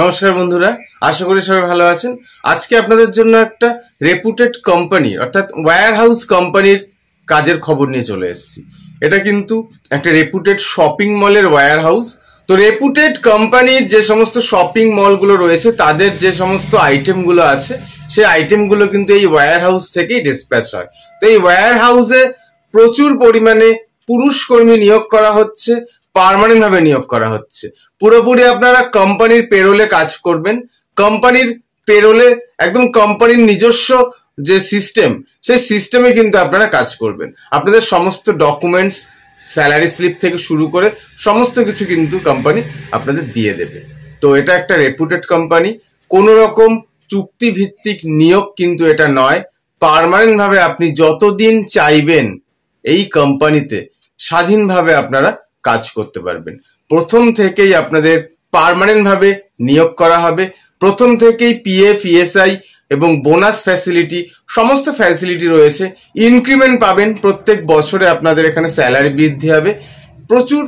নমস্কার বন্ধুরা আশা করি সবাই ভালো আছেন আজকে আপনাদের জন্য একটা রেপুটেড কোম্পানি অর্থাৎ ওয়্যার হাউস কোম্পানির কাজের খবর নিয়ে চলে এসেছি এটা কিন্তু একটা রেপুটেড শপিং মলের ওয়্যার হাউস তো রেপুটেড কোম্পানির যে সমস্ত শপিং মলগুলো রয়েছে তাদের যে সমস্ত আইটেমগুলো আছে সেই আইটেমগুলো কিন্তু এই ওয়্যার হাউস থেকেই ডিসপ্যাচ হয় তো এই ওয়্যার হাউসে প্রচুর পরিমাণে পুরুষ কর্মী নিয়োগ করা হচ্ছে পারমানেন্ট ভাবে নিয়োগ করা হচ্ছে পুরোপুরি আপনারা কোম্পানির পেরোলে কাজ করবেন কোম্পানির পেরোলে একদম কোম্পানির নিজস্ব যে সিস্টেম সেই সিস্টেমে কিন্তু আপনারা কাজ করবেন আপনাদের সমস্ত ডকুমেন্টস স্যালারি স্লিপ থেকে শুরু করে সমস্ত কিছু কিন্তু কোম্পানি আপনাদের দিয়ে দেবে তো এটা একটা রেপুটেড কোম্পানি কোনো রকম চুক্তিভিত্তিক নিয়োগ কিন্তু এটা নয় পারমানেন্ট ভাবে আপনি যতদিন চাইবেন এই কোম্পানিতে স্বাধীনভাবে আপনারা কাজ করতে পারবেন প্রথম থেকেই আপনাদের পারমানেন্ট ভাবে নিয়োগ করা হবে প্রথম থেকেই পিএফ ইএসআই এবং বোনাস ফ্যাসিলিটি সমস্ত ফ্যাসিলিটি রয়েছে ইনক্রিমেন্ট পাবেন প্রত্যেক বছরে আপনাদের এখানে স্যালারি বৃদ্ধি হবে প্রচুর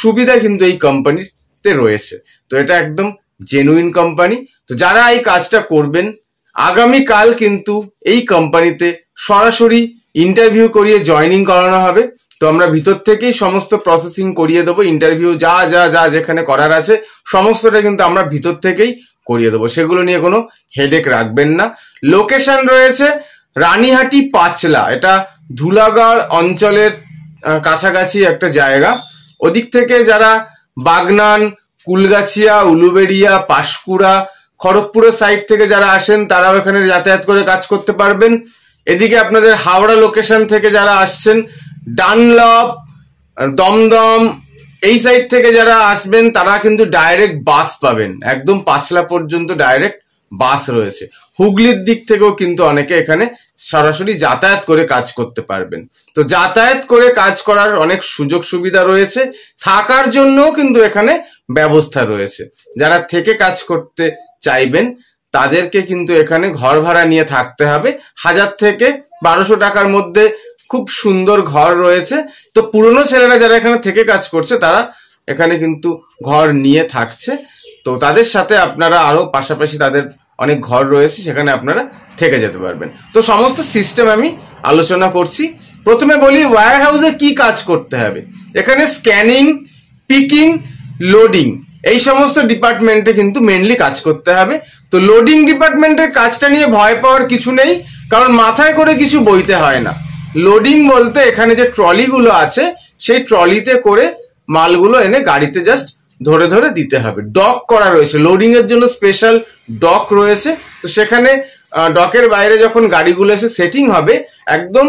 সুবিধা কিন্তু এই কোম্পানিতে রয়েছে তো এটা একদম জেনুইন কোম্পানি তো যারা এই কাজটা করবেন আগামীকাল কিন্তু এই কোম্পানিতে সরাসরি ইন্টারভিউ করিয়ে জয়নিং করানো হবে তো আমরা ভিতর থেকেই সমস্ত প্রসেসিং করিয়ে দেবো ইন্টারভিউ যা যা যা যেখানে করার আছে সমস্তটা কিন্তু আমরা ভিতর থেকেই করিয়ে দেবো সেগুলো নিয়ে কোনো হেডেক রাখবেন না লোকেশন রয়েছে রানীহাটি পাঁচলা এটা ধুলাগড় অঞ্চলের কাছাকাছি একটা জায়গা ওদিক থেকে যারা বাগনান কুলগাছিয়া উলুবেড়িয়া পাশকুড়া খড়গপুরের সাইড থেকে যারা আসেন তারাও এখানে যাতায়াত করে কাজ করতে পারবেন এদিকে আপনাদের হাওড়া লোকেশন থেকে যারা আসছেন ডানলপ দমদম এই সাইড থেকে যারা আসবেন তারা কিন্তু ডাইরেক্ট বাস পাবেন একদম পাঁচলা পর্যন্ত ডাইরেক্ট বাস রয়েছে হুগলির দিক থেকেও কিন্তু অনেকে এখানে সরাসরি যাতায়াত করে কাজ করতে পারবেন তো যাতায়াত করে কাজ করার অনেক সুযোগ সুবিধা রয়েছে থাকার জন্যও কিন্তু এখানে ব্যবস্থা রয়েছে যারা থেকে কাজ করতে চাইবেন তাদেরকে কিন্তু এখানে ঘর ভাড়া নিয়ে থাকতে হবে হাজার থেকে বারোশো টাকার মধ্যে খুব সুন্দর ঘর রয়েছে তো পুরনো ছেলেরা যারা এখানে থেকে কাজ করছে তারা এখানে কিন্তু ঘর নিয়ে থাকছে তো তাদের সাথে আপনারা আরও পাশাপাশি তাদের অনেক ঘর রয়েছে সেখানে আপনারা থেকে যেতে পারবেন তো সমস্ত সিস্টেম আমি আলোচনা করছি প্রথমে বলি ওয়্যার হাউসে কী কাজ করতে হবে এখানে স্ক্যানিং পিকিং লোডিং এই সমস্ত ডিপার্টমেন্টে কিন্তু মেনলি কাজ করতে হবে তো লোডিং ডিপার্টমেন্টের কাজটা নিয়ে ভয় পাওয়ার কিছু নেই কারণ মাথায় করে কিছু বইতে হয় না লোডিং বলতে এখানে যে ট্রলিগুলো আছে সেই ট্রলিতে করে মালগুলো এনে গাড়িতে জাস্ট ধরে ধরে দিতে হবে ডক করা রয়েছে লোডিং এর জন্য স্পেশাল ডক রয়েছে তো সেখানে ডকের বাইরে যখন গাড়িগুলো এসে সেটিং হবে একদম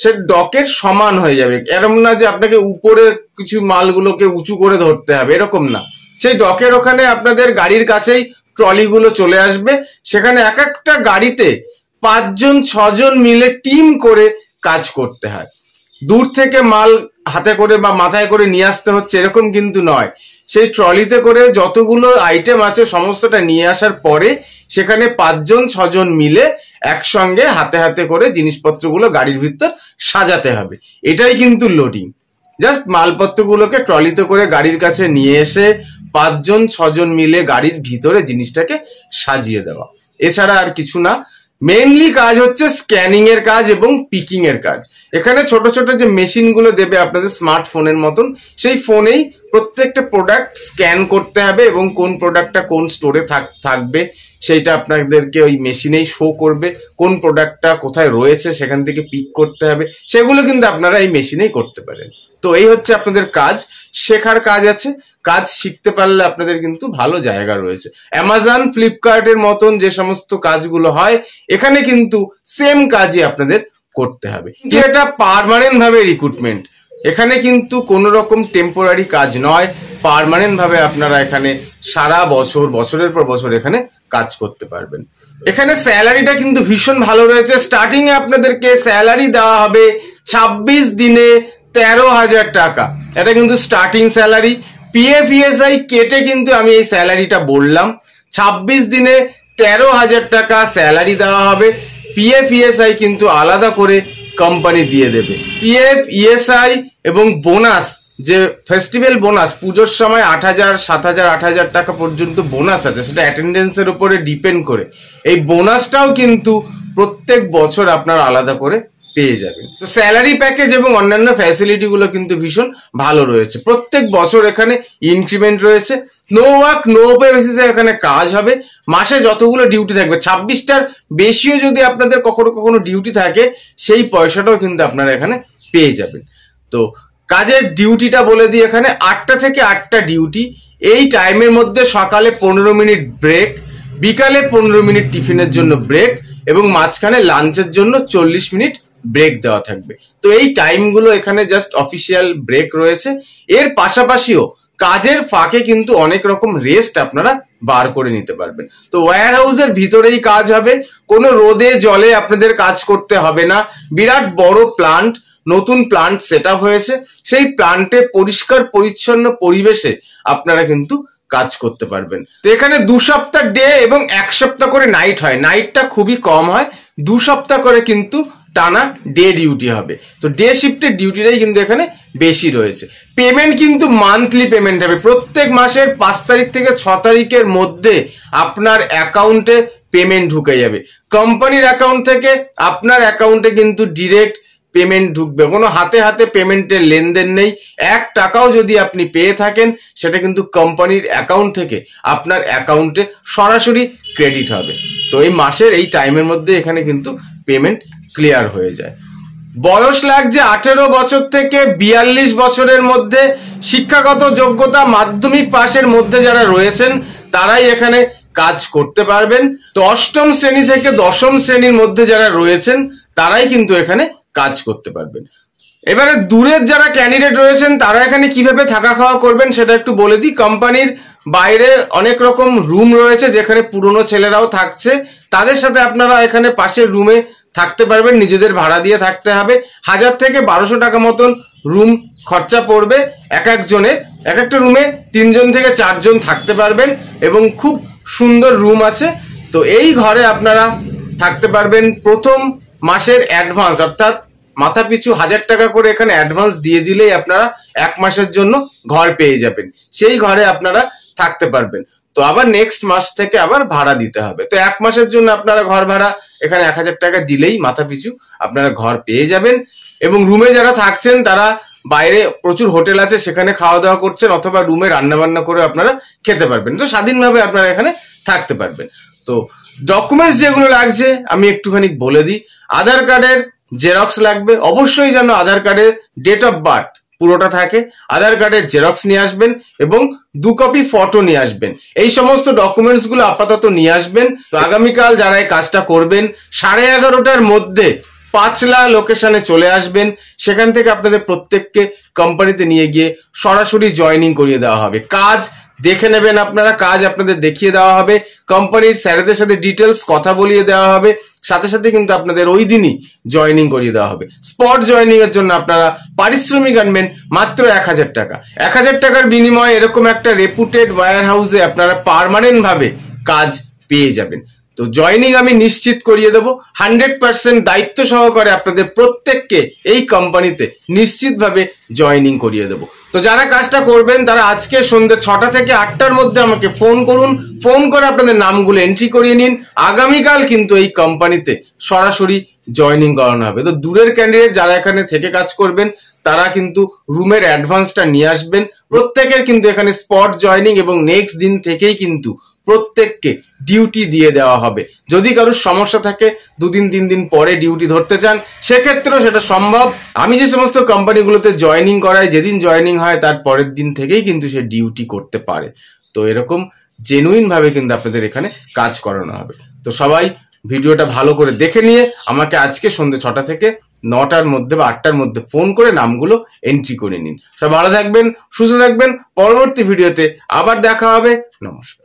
সে ডকের সমান হয়ে যাবে এরকম না যে আপনাকে উপরে কিছু মালগুলোকে উঁচু করে ধরতে হবে এরকম না সেই ডকের ওখানে আপনাদের গাড়ির কাছেই ট্রলিগুলো চলে আসবে সেখানে এক একটা গাড়িতে পাঁচজন ছজন মিলে টিম করে কাজ করতে হয় দূর থেকে মাল হাতে করে বা মাথায় করে নিয়ে আসতে হচ্ছে এরকম কিন্তু নয় সেই ট্রলিতে করে যতগুলো আইটেম আছে সমস্তটা নিয়ে আসার পরে সেখানে পাঁচজন ছজন মিলে একসঙ্গে হাতে হাতে করে জিনিসপত্রগুলো গাড়ির ভিতর সাজাতে হবে এটাই কিন্তু লোডিং জাস্ট মালপত্রগুলোকে ট্রলিতে করে গাড়ির কাছে নিয়ে এসে পাঁচজন ছজন মিলে গাড়ির ভিতরে জিনিসটাকে সাজিয়ে দেওয়া এছাড়া আর কিছু না মেইনলি কাজ হচ্ছে স্ক্যানিং এর কাজ এবং পিকিং এর কাজ এখানে ছোট ছোট যে মেশিন গুলো দেবে আপনাদের স্মার্টফোনের মতন সেই ফোনেই প্রত্যেকটা প্রোডাক্ট স্ক্যান করতে হবে এবং কোন প্রোডাক্টটা কোন স্টোরে থাকবে সেইটা আপনাদেরকে ওই মেশিনেই শো করবে কোন প্রোডাক্টটা কোথায় রয়েছে সেখান থেকে পিক করতে হবে সেগুলো কিন্তু আপনারা এই মেশিনেই করতে পারেন তো এই হচ্ছে আপনাদের কাজ শেখার কাজ আছে কাজ শিখতে পারলে আপনাদের কিন্তু ভালো জায়গা রয়েছে অ্যামাজন ফ্লিপকার্টের মতন যে সমস্ত কাজগুলো হয় এখানে কিন্তু সেম কাজই আপনাদের করতে হবে এটা পারমানেন্ট ভাবে রিক্রুটমেন্ট এখানে কিন্তু কোনো রকম টেম্পোরারি কাজ নয় পারমানেন্ট ভাবে আপনারা এখানে সারা বছর বছরের পর বছর এখানে কাজ করতে পারবেন এখানে স্যালারিটা কিন্তু ভীষণ ভালো রয়েছে স্টার্টিং এ আপনাদেরকে স্যালারি দেওয়া হবে ছাব্বিশ দিনে তেরো হাজার টাকা এটা কিন্তু স্টার্টিং স্যালারি পিএফিএসআই কেটে কিন্তু আমি এই স্যালারিটা বললাম ২৬ দিনে তেরো হাজার টাকা স্যালারি দেওয়া হবে পিএফিএসআই ইএসআই কিন্তু আলাদা করে কোম্পানি দিয়ে দেবে পিএফ ইএসআই এবং বোনাস যে ফেস্টিভ্যাল বোনাস পুজোর সময় আট হাজার সাত হাজার আট হাজার টাকা পর্যন্ত বোনাস আছে সেটা অ্যাটেন্ডেন্সের উপরে ডিপেন্ড করে এই বোনাসটাও কিন্তু প্রত্যেক বছর আপনার আলাদা করে পেয়ে যাবেন তো স্যালারি প্যাকেজ এবং অন্যান্য ফ্যাসিলিটিগুলো কিন্তু ভীষণ ভালো রয়েছে প্রত্যেক বছর এখানে ইনক্রিমেন্ট রয়েছে নো ওয়ার্ক নো পে বেসিসে এখানে কাজ হবে মাসে যতগুলো ডিউটি থাকবে ছাব্বিশটার বেশিও যদি আপনাদের কখনো কখনো ডিউটি থাকে সেই পয়সাটাও কিন্তু আপনারা এখানে পেয়ে যাবেন তো কাজের ডিউটিটা বলে দিই এখানে আটটা থেকে আটটা ডিউটি এই টাইমের মধ্যে সকালে পনেরো মিনিট ব্রেক বিকালে পনেরো মিনিট টিফিনের জন্য ব্রেক এবং মাঝখানে লাঞ্চের জন্য চল্লিশ মিনিট ব্রেক দেওয়া থাকবে তো এই টাইমগুলো এখানে জাস্ট অফিসিয়াল ব্রেক রয়েছে এর পাশাপাশিও কাজের ফাঁকে কিন্তু অনেক রকম রেস্ট আপনারা বার করে নিতে পারবেন তো ওয়্যার হাউসের ভিতরেই কাজ হবে কোনো রোদে জলে আপনাদের কাজ করতে হবে না বিরাট বড় প্লান্ট নতুন প্লান্ট সেট হয়েছে সেই প্লান্টে পরিষ্কার পরিচ্ছন্ন পরিবেশে আপনারা কিন্তু কাজ করতে পারবেন তো এখানে দু সপ্তাহ ডে এবং এক সপ্তাহ করে নাইট হয় নাইটটা খুবই কম হয় দু সপ্তাহ করে কিন্তু টানা ডে ডিউটি হবে তো ডে শিফটের ডিউটিটাই কিন্তু এখানে বেশি রয়েছে পেমেন্ট কিন্তু মান্থলি পেমেন্ট হবে প্রত্যেক মাসের পাঁচ তারিখ থেকে ছ তারিখের মধ্যে আপনার অ্যাকাউন্টে পেমেন্ট ঢুকে যাবে কোম্পানির অ্যাকাউন্ট থেকে আপনার অ্যাকাউন্টে কিন্তু ডিরেক্ট পেমেন্ট ঢুকবে কোনো হাতে হাতে পেমেন্টের লেনদেন নেই এক টাকাও যদি আপনি পেয়ে থাকেন সেটা কিন্তু কোম্পানির অ্যাকাউন্ট থেকে আপনার অ্যাকাউন্টে সরাসরি ক্রেডিট হবে তো এই মাসের এই টাইমের মধ্যে এখানে কিন্তু পেমেন্ট ক্লিয়ার হয়ে যায় বয়স লাগছে আঠেরো বছর থেকে বিয়াল্লিশ বছরের মধ্যে শিক্ষাগত যোগ্যতা মাধ্যমিক পাশের মধ্যে যারা রয়েছেন তারাই এখানে কাজ করতে পারবেন তো অষ্টম শ্রেণী থেকে দশম শ্রেণীর মধ্যে যারা রয়েছেন তারাই কিন্তু এখানে কাজ করতে পারবেন এবারে দূরের যারা ক্যান্ডিডেট রয়েছেন তারা এখানে কিভাবে থাকা খাওয়া করবেন সেটা একটু বলে দিই কোম্পানির বাইরে অনেক রকম রুম রয়েছে যেখানে পুরনো ছেলেরাও থাকছে তাদের সাথে আপনারা এখানে পাশের রুমে থাকতে পারবেন নিজেদের ভাড়া দিয়ে থাকতে হবে হাজার থেকে বারোশো টাকা মতন রুম খরচা পড়বে এক একজনের এক একটা রুমে তিনজন থেকে চারজন থাকতে পারবেন এবং খুব সুন্দর রুম আছে তো এই ঘরে আপনারা থাকতে পারবেন প্রথম মাসের অ্যাডভান্স অর্থাৎ মাথা পিছু হাজার টাকা করে এখানে অ্যাডভান্স দিয়ে দিলেই আপনারা এক মাসের জন্য ঘর পেয়ে যাবেন সেই ঘরে আপনারা থাকতে পারবেন তো আবার নেক্সট মাস থেকে আবার ভাড়া দিতে হবে তো এক মাসের জন্য আপনারা ঘর ভাড়া এখানে এক হাজার টাকা দিলেই মাথা পিছু আপনারা ঘর পেয়ে যাবেন এবং রুমে যারা থাকছেন তারা বাইরে প্রচুর হোটেল আছে সেখানে খাওয়া দাওয়া করছেন অথবা রুমে রান্না বান্না করে আপনারা খেতে পারবেন তো স্বাধীনভাবে আপনারা এখানে থাকতে পারবেন তো ডকুমেন্টস যেগুলো লাগছে আমি একটুখানি বলে দিই আধার কার্ডের জেরক্স লাগবে অবশ্যই যেন আধার কার্ডের ডেট অফ বার্থ পুরোটা থাকে আধার কার্ডের জেরক্স নিয়ে আসবেন এবং দু কপি ফটো নিয়ে আসবেন এই সমস্ত ডকুমেন্টস গুলো আপাতত নিয়ে আসবেন তো আগামীকাল যারা এই কাজটা করবেন সাড়ে এগারোটার মধ্যে পাঁচলা লোকেশনে চলে আসবেন সেখান থেকে আপনাদের প্রত্যেককে কোম্পানিতে নিয়ে গিয়ে সরাসরি জয়নিং করিয়ে দেওয়া হবে কাজ দেখে নেবেন আপনারা কাজ আপনাদের দেখিয়ে দেওয়া হবে কোম্পানির স্যারেদের সাথে ডিটেলস কথা বলিয়ে দেওয়া হবে সাথে সাথে কিন্তু আপনাদের ওই দিনই জয়নিং করিয়ে দেওয়া হবে স্পট জয়নিং এর জন্য আপনারা পারিশ্রমিক আনবেন মাত্র এক হাজার টাকা এক হাজার টাকার বিনিময়ে এরকম একটা রেপুটেড ওয়ার হাউসে আপনারা পারমানেন্ট ভাবে কাজ পেয়ে যাবেন তো জয়নিং আমি নিশ্চিত করিয়ে দেব হান্ড্রেড পার্সেন্ট দায়িত্ব সহকারে আপনাদের প্রত্যেককে এই কোম্পানিতে নিশ্চিতভাবে জয়নিং করিয়ে দেব তো যারা কাজটা করবেন তারা আজকে সন্ধ্যে ছটা থেকে আটটার মধ্যে আমাকে ফোন করুন ফোন করে আপনাদের নামগুলো এন্ট্রি করিয়ে নিন আগামীকাল কিন্তু এই কোম্পানিতে সরাসরি জয়নিং করানো হবে তো দূরের ক্যান্ডিডেট যারা এখানে থেকে কাজ করবেন তারা কিন্তু রুমের অ্যাডভান্সটা নিয়ে আসবেন প্রত্যেকের কিন্তু এখানে স্পট জয়নিং এবং নেক্সট দিন থেকেই কিন্তু প্রত্যেককে ডিউটি দিয়ে দেওয়া হবে যদি কারোর সমস্যা থাকে দুদিন তিন দিন পরে ডিউটি ধরতে চান সেক্ষেত্রেও সেটা সম্ভব আমি যে সমস্ত কোম্পানিগুলোতে জয়নিং করাই যেদিন জয়নিং হয় তার পরের দিন থেকেই কিন্তু সে ডিউটি করতে পারে তো এরকম জেনুইনভাবে কিন্তু আপনাদের এখানে কাজ করানো হবে তো সবাই ভিডিওটা ভালো করে দেখে নিয়ে আমাকে আজকে সন্ধ্যে ছটা থেকে নটার মধ্যে বা আটটার মধ্যে ফোন করে নামগুলো এন্ট্রি করে নিন সব ভালো থাকবেন সুস্থ থাকবেন পরবর্তী ভিডিওতে আবার দেখা হবে নমস্কার